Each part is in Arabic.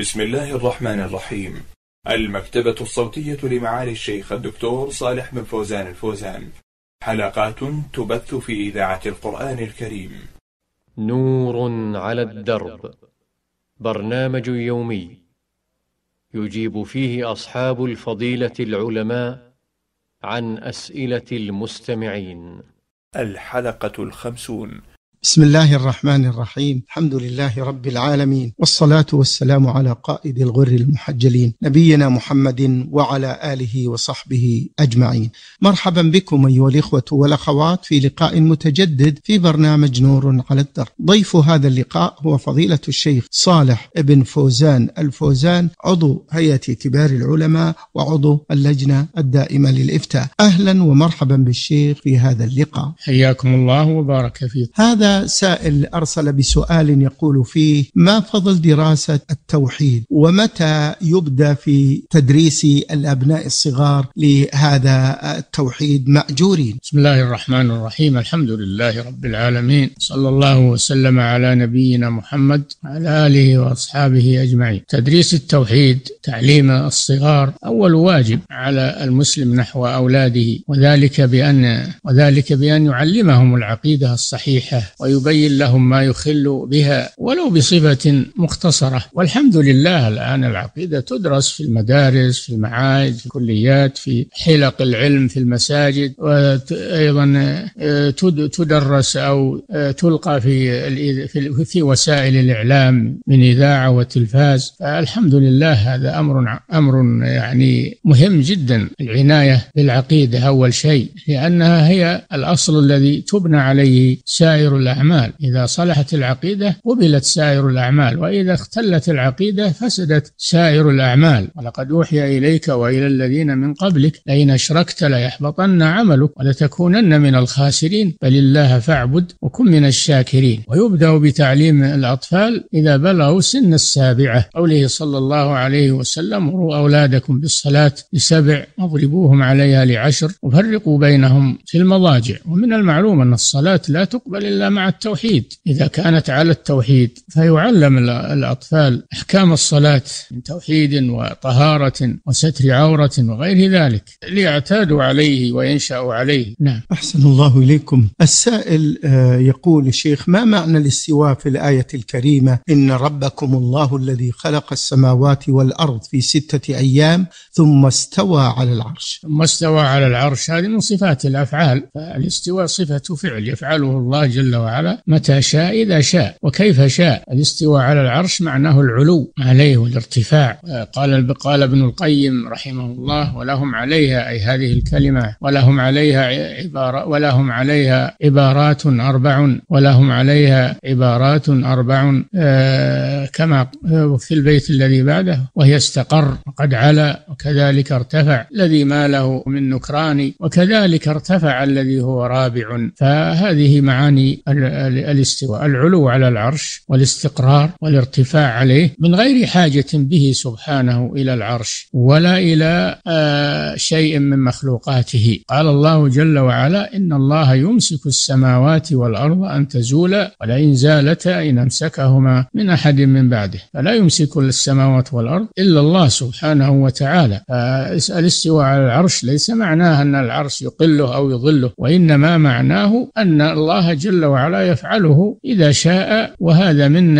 بسم الله الرحمن الرحيم المكتبة الصوتية لمعالي الشيخ الدكتور صالح بن فوزان الفوزان حلقات تبث في إذاعة القرآن الكريم نور على الدرب برنامج يومي يجيب فيه أصحاب الفضيلة العلماء عن أسئلة المستمعين الحلقة الخمسون بسم الله الرحمن الرحيم الحمد لله رب العالمين والصلاة والسلام على قائد الغر المحجلين نبينا محمد وعلى آله وصحبه أجمعين مرحبا بكم أيها الإخوة والأخوات في لقاء متجدد في برنامج نور على الدر ضيف هذا اللقاء هو فضيلة الشيخ صالح ابن فوزان الفوزان عضو هيئة كبار العلماء وعضو اللجنة الدائمة للإفتاء أهلا ومرحبا بالشيخ في هذا اللقاء حياكم الله وبارك فيكم هذا سائل ارسل بسؤال يقول فيه ما فضل دراسه التوحيد ومتى يبدا في تدريس الابناء الصغار لهذا التوحيد ماجورين؟ بسم الله الرحمن الرحيم، الحمد لله رب العالمين، صلى الله وسلم على نبينا محمد وعلى اله واصحابه اجمعين. تدريس التوحيد تعليم الصغار اول واجب على المسلم نحو اولاده وذلك بان وذلك بان يعلمهم العقيده الصحيحه ويبين لهم ما يخل بها ولو بصفة مختصرة والحمد لله الآن العقيدة تدرس في المدارس في المعاهد في الكليات في حلق العلم في المساجد وأيضا آه، تدرس أو آه، تلقى في في وسائل الإعلام من إذاعة وتلفاز فالحمد لله هذا أمر أمر يعني مهم جدا العناية بالعقيدة أول شيء لأنها هي الأصل الذي تبنى عليه سائر الأعمال إذا صلحت العقيدة قبلت سائر الأعمال وإذا اختلت العقيدة فسدت سائر الأعمال ولقد أوحي إليك وإلى الذين من قبلك لئن أشركت ليحبطن عملك ولتكونن من الخاسرين بل الله فاعبد وكن من الشاكرين ويبدأ بتعليم الأطفال إذا بلغوا سن السابعة قوله صلى الله عليه وسلم مروا أولادكم بالصلاة لسبع واضربوهم عليها لعشر وفرقوا بينهم في المضاجع ومن المعلوم أن الصلاة لا تقبل إلا مع مع التوحيد إذا كانت على التوحيد فيعلم الأطفال أحكام الصلاة من توحيد وطهارة وستر عورة وغير ذلك ليعتادوا عليه وينشأوا عليه نعم أحسن الله إليكم السائل آه، يقول الشيخ ما معنى الاستواء في الآية الكريمة إن ربكم الله الذي خلق السماوات والأرض في ستة أيام ثم استوى على العرش ثم استوى على العرش هذه من صفات الأفعال فالاستواء صفة فعل يفعله الله جل وعلا وعلا متى شاء إذا شاء وكيف شاء الاستواء على العرش معناه العلو عليه والارتفاع قال قال ابن القيم رحمه الله ولهم عليها أي هذه الكلمة ولهم عليها عبارة ولهم عليها عبارات أربع ولهم عليها عبارات أربع آه، كما آه، في البيت الذي بعده وهي استقر وقد علا وكذلك ارتفع الذي ما له من نكران وكذلك ارتفع الذي هو رابع فهذه معاني الاستواء العلو على العرش والاستقرار والارتفاع عليه من غير حاجة به سبحانه إلى العرش ولا إلى آه، شيء من مخلوقاته قال الله جل وعلا إن الله يمسك السماوات والأرض أن تزولا ولئن زالتا إن أمسكهما من أحد من بعده فلا يمسك السماوات والأرض إلا الله سبحانه وتعالى آه، الاستواء على العرش ليس معناه أن العرش يقله أو يظله وإنما معناه أن الله جل وعلا وعلا يفعله إذا شاء وهذا من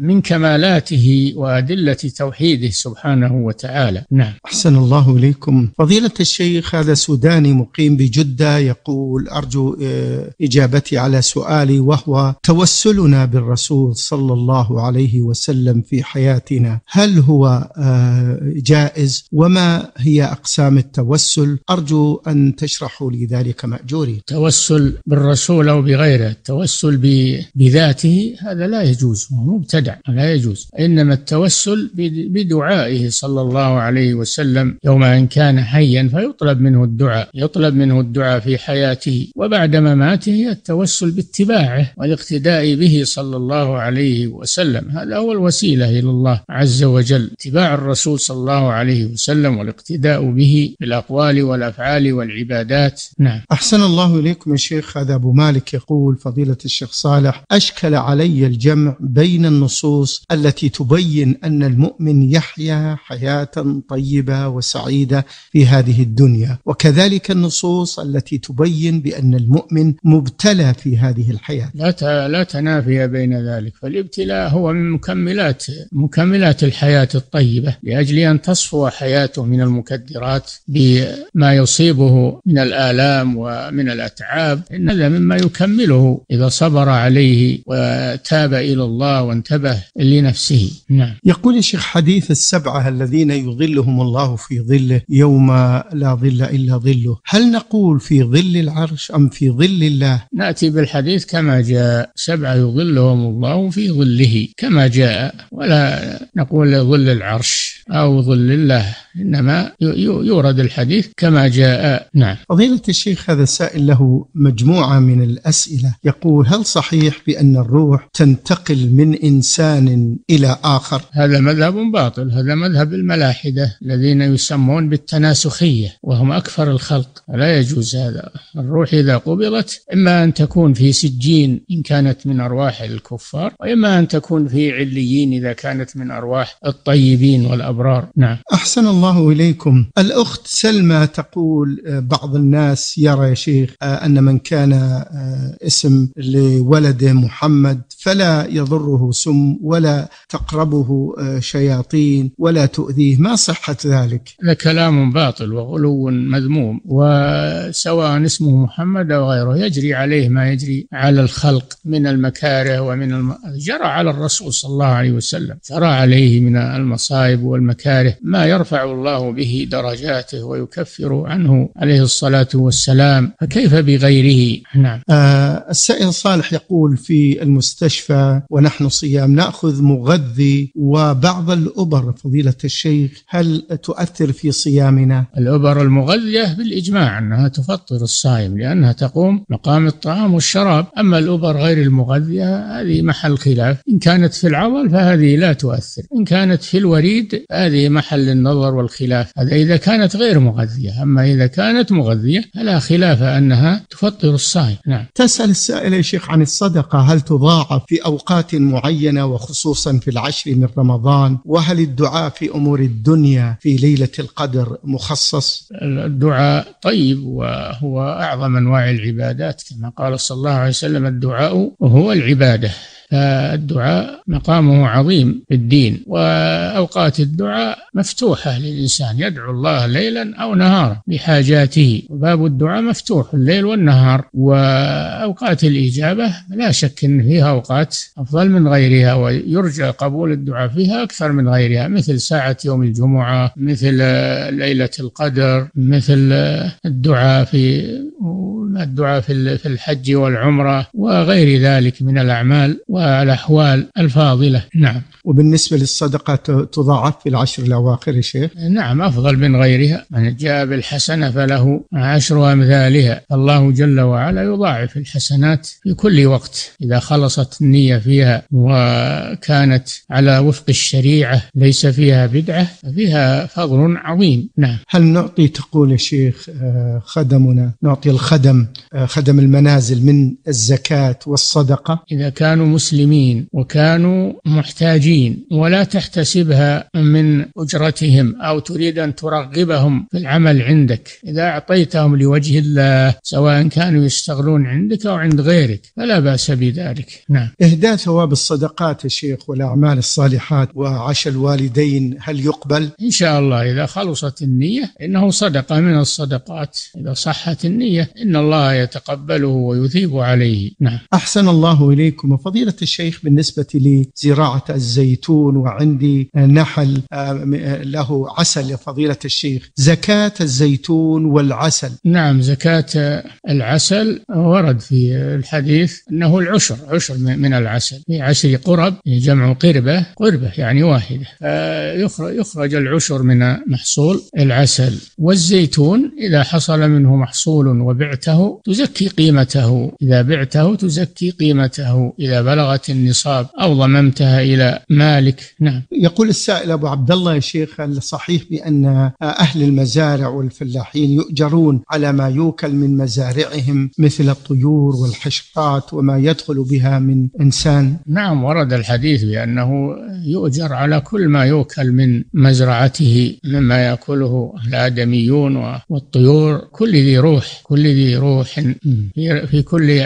من كمالاته وأدلة توحيده سبحانه وتعالى نعم أحسن الله إليكم فضيلة الشيخ هذا سوداني مقيم بجدة يقول أرجو آه، إجابتي على سؤالي وهو توسلنا بالرسول صلى الله عليه وسلم في حياتنا هل هو آه، جائز وما هي أقسام التوسل أرجو أن تشرحوا لي ذلك مأجوري توسل بالرسول أو بغيره التوسل بذاته هذا لا يجوز مبتدع لا يجوز إنما التوسل بدعائه صلى الله عليه وسلم يوم أن كان حيا فيطلب منه الدعاء يطلب منه الدعاء في حياته وبعد مماته التوسل باتباعه والاقتداء به صلى الله عليه وسلم هذا هو الوسيلة إلى الله عز وجل اتباع الرسول صلى الله عليه وسلم والاقتداء به بالأقوال والأفعال والعبادات نعم أحسن الله إليكم يا شيخ هذا أبو مالك يقول فضيلة فضيلة الشيخ صالح أشكل علي الجمع بين النصوص التي تبين أن المؤمن يحيا حياة طيبة وسعيدة في هذه الدنيا وكذلك النصوص التي تبين بأن المؤمن مبتلى في هذه الحياة لا لا تنافي بين ذلك فالابتلاء هو من مكملات مكملات الحياة الطيبة لأجل أن تصفو حياته من المكدرات بما يصيبه من الآلام ومن الأتعاب إن هذا مما يكمله إذا صبر عليه وتاب إلى الله وانتبه لنفسه نعم يقول الشيخ حديث السبعة الذين يظلهم الله في ظله يوم لا ظل إلا ظله هل نقول في ظل العرش أم في ظل الله نأتي بالحديث كما جاء سبعة يظلهم الله في ظله كما جاء ولا نقول ظل العرش أو ظل الله إنما يورد الحديث كما جاء نعم فضيلة الشيخ هذا سائل له مجموعة من الأسئلة يقول يقول هل صحيح بأن الروح تنتقل من إنسان إلى آخر هذا مذهب باطل هذا مذهب الملاحدة الذين يسمون بالتناسخية وهم أكثر الخلق لا يجوز هذا الروح إذا قبضت إما أن تكون في سجين إن كانت من أرواح الكفار وإما أن تكون في عليين إذا كانت من أرواح الطيبين والأبرار نعم أحسن الله إليكم الأخت سلمى تقول آه، بعض الناس يرى يا شيخ آه، أن من كان آه، اسم لولده محمد فلا يضره سم ولا تقربه آه، شياطين ولا تؤذيه ما صحة ذلك هذا كلام باطل وغلو مذموم وسواء اسمه محمد أو غيره يجري عليه ما يجري على الخلق من المكاره ومن الم... جرى على الرسول صلى الله عليه وسلم جرى عليه من المصائب والمكاره ما يرفع الله به درجاته ويكفر عنه عليه الصلاة والسلام فكيف بغيره نعم آه السائل إن صالح يقول في المستشفى ونحن صيام ناخذ مغذي وبعض الابر فضيله الشيخ هل تؤثر في صيامنا؟ الابر المغذيه بالاجماع انها تفطر الصائم لانها تقوم مقام الطعام والشراب، اما الابر غير المغذيه هذه محل خلاف، ان كانت في العضل فهذه لا تؤثر، ان كانت في الوريد هذه محل النظر والخلاف، هذا اذا كانت غير مغذيه، اما اذا كانت مغذيه فلا خلاف انها تفطر الصائم، نعم. تسال السائل سأل الشيخ عن الصدقة هل تضاعف في أوقات معينة وخصوصا في العشر من رمضان وهل الدعاء في أمور الدنيا في ليلة القدر مخصص الدعاء طيب وهو أعظم أنواع العبادات كما قال صلى الله عليه وسلم الدعاء هو العبادة فالدعاء مقامه عظيم في الدين وأوقات الدعاء مفتوحة للإنسان يدعو الله ليلا أو نهارا بحاجاته باب الدعاء مفتوح الليل والنهار وأوقات الإجابة لا شك أن فيها أوقات أفضل من غيرها ويرجى قبول الدعاء فيها أكثر من غيرها مثل ساعة يوم الجمعة مثل ليلة القدر مثل الدعاء في الدعاء في الحج والعمرة وغير ذلك من الأعمال والأحوال الفاضلة نعم وبالنسبة للصدقة تضاعف في العشر الأواخر يا شيخ نعم أفضل من غيرها من جاء بالحسنة فله عشر أمثالها الله جل وعلا يضاعف الحسنات في كل وقت إذا خلصت النية فيها وكانت على وفق الشريعة ليس فيها بدعة فيها فضل عظيم نعم هل نعطي تقول يا شيخ آه، خدمنا نعطي الخدم آه، خدم المنازل من الزكاة والصدقة إذا كانوا مسلمين وكانوا محتاجين ولا تحتسبها من أجرتهم أو تريد أن ترغبهم في العمل عندك إذا أعطيتهم لوجه الله سواء كانوا يستغلون عندك أو عند غيرك فلا بأس بذلك نعم إهداء ثواب الصدقات يا شيخ والأعمال الصالحات وعش الوالدين هل يقبل؟ إن شاء الله إذا خلصت النية إنه صدقة من الصدقات إذا صحت النية إن الله الله يتقبله ويثيب عليه نعم أحسن الله إليكم وفضيلة الشيخ بالنسبة لزراعة الزيتون وعندي نحل آه، له عسل فضيلة الشيخ زكاة الزيتون والعسل نعم زكاة العسل ورد في الحديث أنه العشر عشر من العسل في عشر قرب جمع قربة قربة يعني واحدة آه، يخرج العشر من محصول العسل والزيتون إذا حصل منه محصول وبعته تزكي قيمته إذا بعته تزكي قيمته إذا بلغت النصاب أو ضممتها إلى مالك نعم يقول السائل أبو عبد الله يا شيخ الصحيح بأن أهل المزارع والفلاحين يؤجرون على ما يوكل من مزارعهم مثل الطيور والحشقات وما يدخل بها من إنسان نعم ورد الحديث بأنه يؤجر على كل ما يوكل من مزرعته مما يأكله الآدميون والطيور كل ذي روح كل ذي روح روح في كل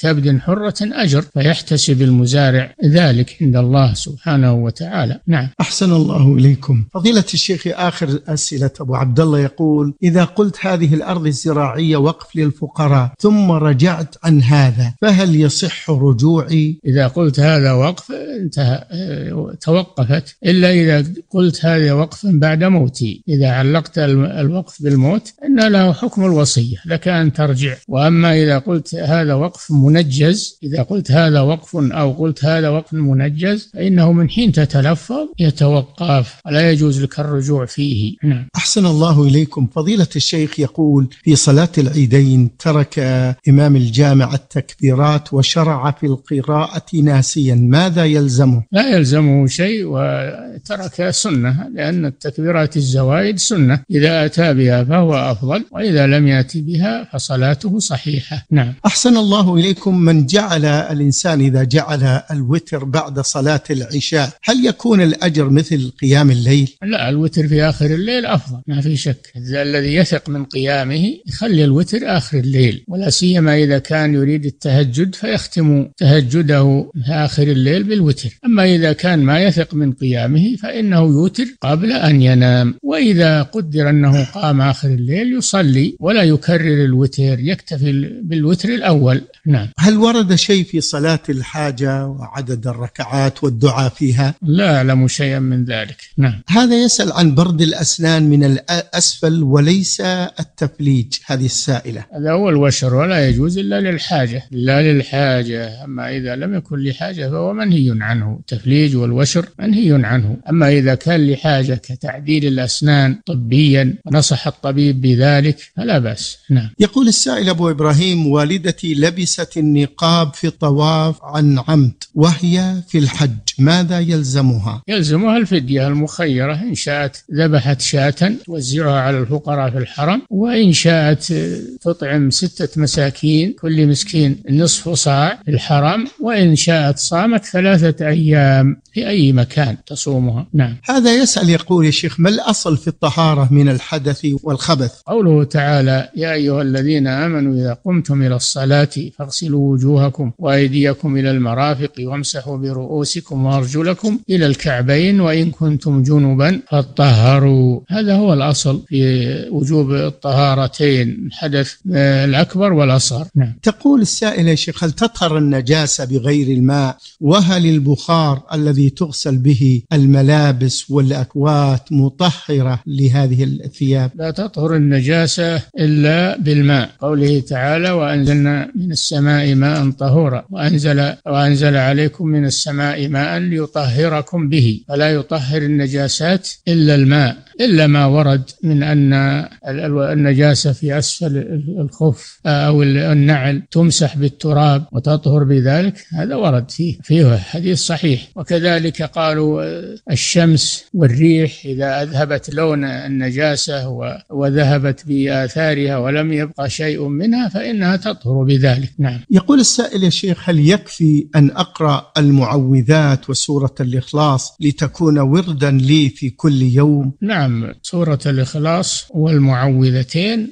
كبد حرة أجر فيحتسب المزارع ذلك عند الله سبحانه وتعالى نعم أحسن الله إليكم فضيلة الشيخ آخر أسئلة أبو عبد الله يقول إذا قلت هذه الأرض الزراعية وقف للفقراء ثم رجعت عن هذا فهل يصح رجوعي إذا قلت هذا وقف انتهى توقفت إلا إذا قلت هذا وقف بعد موتي إذا علقت الوقف بالموت أن له حكم الوصية لك أن ترجع وأما إذا قلت هذا وقف منجز إذا قلت هذا وقف أو قلت هذا وقف منجز فإنه من حين تتلفظ يتوقف لا يجوز لك الرجوع فيه نعم. أحسن الله إليكم فضيلة الشيخ يقول في صلاة العيدين ترك إمام الجامع التكبيرات وشرع في القراءة ناسيا ماذا يلزمه؟ لا يلزمه شيء وترك سنة لأن التكبيرات الزوائد سنة إذا أتى بها فهو أفضل وإذا لم يأتي بها فصلاة صلاته صحيحة نعم أحسن الله إليكم من جعل الإنسان إذا جعل الوتر بعد صلاة العشاء هل يكون الأجر مثل قيام الليل؟ لا الوتر في آخر الليل أفضل ما في شك الذي يثق من قيامه يخلي الوتر آخر الليل ولا سيما إذا كان يريد التهجد فيختم تهجده في آخر الليل بالوتر أما إذا كان ما يثق من قيامه فإنه يوتر قبل أن ينام وإذا قدر أنه قام آخر الليل يصلي ولا يكرر الوتر الوتر يكتفي بالوتر الأول نعم هل ورد شيء في صلاة الحاجة وعدد الركعات والدعاء فيها؟ لا أعلم شيئا من ذلك نعم هذا يسأل عن برد الأسنان من الأسفل وليس التفليج هذه السائلة هذا هو الوشر ولا يجوز إلا للحاجة لا للحاجة أما إذا لم يكن لحاجة فهو منهي عنه التفليج والوشر منهي عنه أما إذا كان لحاجة كتعديل الأسنان طبيا نصح الطبيب بذلك فلا بأس نعم يقول السائل أبو إبراهيم والدتي لبست النقاب في الطواف عن عمد وهي في الحج ماذا يلزمها؟ يلزمها الفدية المخيرة إن شاءت ذبحت شاة توزعها على الفقراء في الحرم وإن شاءت تطعم ستة مساكين كل مسكين نصف صاع في الحرم وإن شاءت صامت ثلاثة أيام في أي مكان تصومها نعم هذا يسأل يقول يا شيخ ما الأصل في الطهارة من الحدث والخبث قوله تعالى يا أيها الذين آمنوا إذا قمتم إلى الصلاة فاغسلوا وجوهكم وأيديكم إلى المرافق وامسحوا برؤوسكم وأرجلكم إلى الكعبين وإن كنتم جنبا فطهروا هذا هو الأصل في وجوب الطهارتين الحدث الأكبر والأصغر نعم. تقول السائل يا شيخ هل تطهر النجاسة بغير الماء وهل البخار الذي تغسل به الملابس والأكوات مطهرة لهذه الثياب لا تطهر النجاسة إلا بالماء قوله تعالى وأنزلنا من السماء ماء طهورا وأنزل وأنزل عليكم من السماء ماء ليطهركم به فلا يطهر النجاسات إلا الماء إلا ما ورد من أن النجاسة في أسفل الخف آه، أو النعل تمسح بالتراب وتطهر بذلك هذا ورد فيه فيه حديث صحيح وكذلك قالوا آه، الشمس والريح إذا أذهبت لون النجاسة وذهبت بآثارها ولم يبقى شيء منها فإنها تطهر بذلك نعم يقول السائل يا شيخ هل يكفي أن أقرأ المعوذات وسورة الإخلاص لتكون وردا لي في كل يوم نعم ختم نعم، سورة الإخلاص والمعوذتين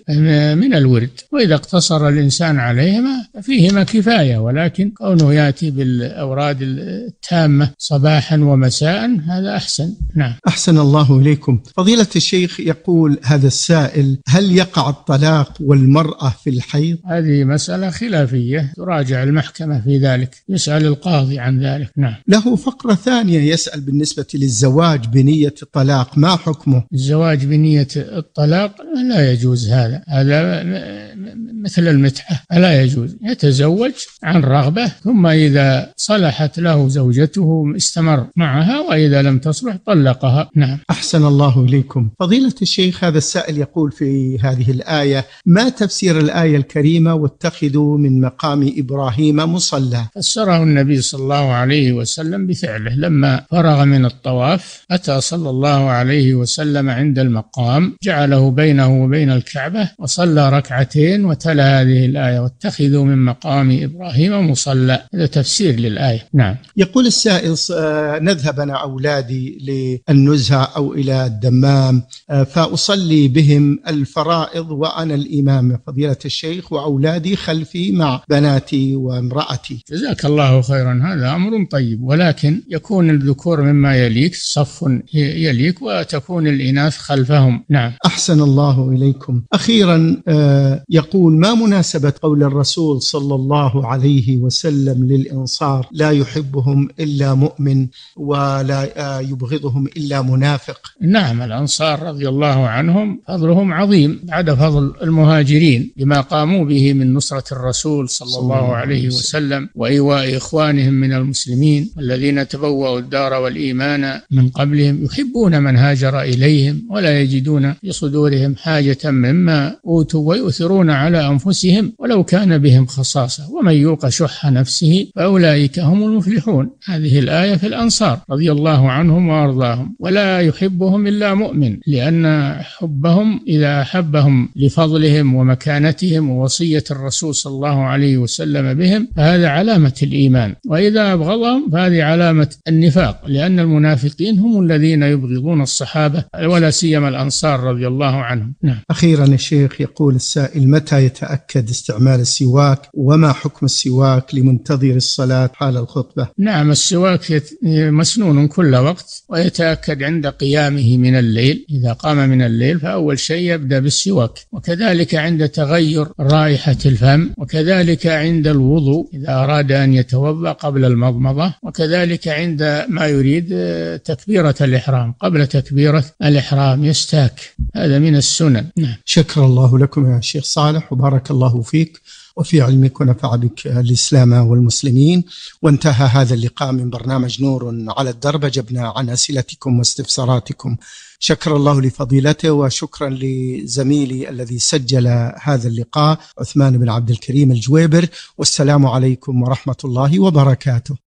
من الورد وإذا اقتصر الإنسان عليهما فيهما كفاية ولكن كونه يأتي بالأوراد التامة صباحا ومساء هذا أحسن نعم أحسن الله إليكم فضيلة الشيخ يقول هذا السائل هل يقع الطلاق والمرأة في الحيض؟ هذه مسألة خلافية تراجع المحكمة في ذلك يسأل القاضي عن ذلك نعم له فقرة ثانية يسأل بالنسبة للزواج بنية الطلاق ما حكمه؟ الزواج بنية الطلاق لا يجوز هذا هذا مثل المتعة لا يجوز يتزوج عن رغبة ثم إذا صلحت له زوجته استمر معها وإذا لم تصلح طلقها نعم أحسن الله إليكم فضيلة الشيخ هذا السائل يقول في هذه الآية ما تفسير الآية الكريمة واتخذوا من مقام إبراهيم مصلى فسره النبي صلى الله عليه وسلم بفعله لما فرغ من الطواف أتى صلى الله عليه وسلم وسلم عند المقام جعله بينه وبين الكعبة وصلى ركعتين وتلا هذه الآية واتخذوا من مقام إبراهيم مصلى هذا تفسير للآية نعم يقول السائل آه، نذهب أنا أولادي للنزهة أو إلى الدمام آه، فأصلي بهم الفرائض وأنا الإمام فضيلة الشيخ وأولادي خلفي مع بناتي وامرأتي جزاك الله خيرا هذا أمر طيب ولكن يكون الذكور مما يليك صف يليك وتكون الإناث خلفهم نعم أحسن الله إليكم أخيرا آه، يقول ما مناسبة قول الرسول صلى الله عليه وسلم للإنصار لا يحبهم إلا مؤمن ولا آه، يبغضهم إلا منافق نعم الأنصار رضي الله عنهم فضلهم عظيم بعد فضل المهاجرين بما قاموا به من نصرة الرسول صلى, صلى الله عليه وسلم وإيواء إخوانهم من المسلمين الذين تبوأوا الدار والإيمان من قبلهم يحبون من هاجر إليه عليهم ولا يجدون في صدورهم حاجة مما أوتوا ويؤثرون على أنفسهم ولو كان بهم خصاصة ومن يوق شح نفسه فأولئك هم المفلحون هذه الآية في الأنصار رضي الله عنهم وأرضاهم ولا يحبهم إلا مؤمن لأن حبهم إذا أحبهم لفضلهم ومكانتهم ووصية الرسول صلى الله عليه وسلم بهم فهذا علامة الإيمان وإذا أبغضهم فهذه علامة النفاق لأن المنافقين هم الذين يبغضون الصحابة ولا سيما الأنصار رضي الله عنهم نعم. نعم. أخيرا الشيخ يقول السائل متى يتأكد استعمال السواك وما حكم السواك لمنتظر الصلاة حال الخطبة نعم السواك مسنون كل وقت ويتأكد عند قيامه من الليل إذا قام من الليل فأول شيء يبدأ بالسواك وكذلك عند تغير رائحة الفم وكذلك عند الوضوء إذا أراد أن يتوضأ قبل المضمضة وكذلك عند ما يريد آه، تكبيرة الإحرام قبل تكبيرة الإحرام يستاك هذا من السنن نعم. شكر الله لكم يا شيخ صالح وبارك الله فيك وفي علمك ونفع بك الإسلام والمسلمين وانتهى هذا اللقاء من برنامج نور على الدرب جبنا عن أسئلتكم واستفساراتكم شكر الله لفضيلته وشكرا لزميلي الذي سجل هذا اللقاء عثمان بن عبد الكريم الجويبر والسلام عليكم ورحمة الله وبركاته